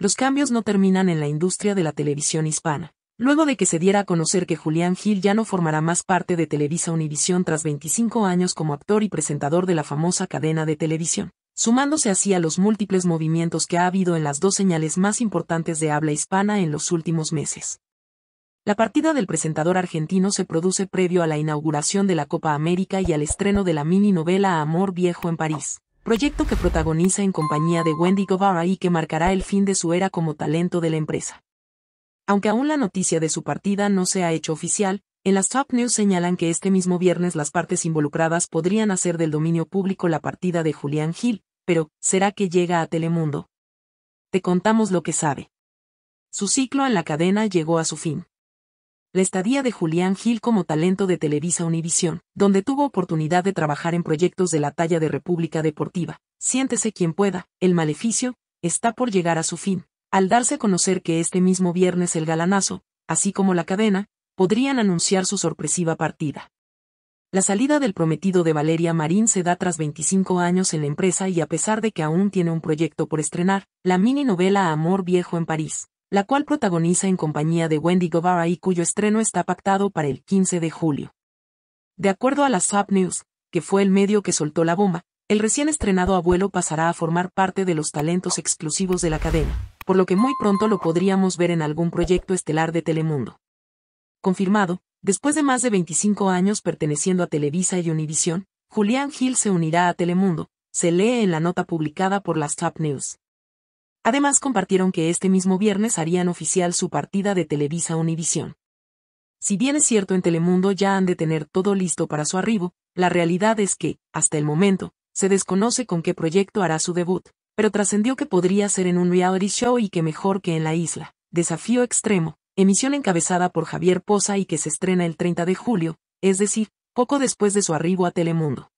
los cambios no terminan en la industria de la televisión hispana. Luego de que se diera a conocer que Julián Gil ya no formará más parte de Televisa Univisión tras 25 años como actor y presentador de la famosa cadena de televisión, sumándose así a los múltiples movimientos que ha habido en las dos señales más importantes de habla hispana en los últimos meses. La partida del presentador argentino se produce previo a la inauguración de la Copa América y al estreno de la mini novela Amor Viejo en París proyecto que protagoniza en compañía de Wendy Guevara y que marcará el fin de su era como talento de la empresa. Aunque aún la noticia de su partida no se ha hecho oficial, en las top news señalan que este mismo viernes las partes involucradas podrían hacer del dominio público la partida de Julián Gil, pero ¿será que llega a Telemundo? Te contamos lo que sabe. Su ciclo en la cadena llegó a su fin la estadía de Julián Gil como talento de Televisa Univisión, donde tuvo oportunidad de trabajar en proyectos de la talla de República Deportiva, Siéntese quien pueda, El Maleficio, está por llegar a su fin. Al darse a conocer que este mismo viernes el galanazo, así como la cadena, podrían anunciar su sorpresiva partida. La salida del prometido de Valeria Marín se da tras 25 años en la empresa y a pesar de que aún tiene un proyecto por estrenar, la mini novela Amor Viejo en París, la cual protagoniza en compañía de Wendy Guevara y cuyo estreno está pactado para el 15 de julio. De acuerdo a la SAP News, que fue el medio que soltó la bomba, el recién estrenado abuelo pasará a formar parte de los talentos exclusivos de la cadena, por lo que muy pronto lo podríamos ver en algún proyecto estelar de Telemundo. Confirmado, después de más de 25 años perteneciendo a Televisa y Univisión, Julián Gil se unirá a Telemundo, se lee en la nota publicada por la SAP News. Además compartieron que este mismo viernes harían oficial su partida de Televisa Univisión. Si bien es cierto en Telemundo ya han de tener todo listo para su arribo, la realidad es que, hasta el momento, se desconoce con qué proyecto hará su debut, pero trascendió que podría ser en un reality show y que mejor que en la isla. Desafío Extremo, emisión encabezada por Javier Poza y que se estrena el 30 de julio, es decir, poco después de su arribo a Telemundo.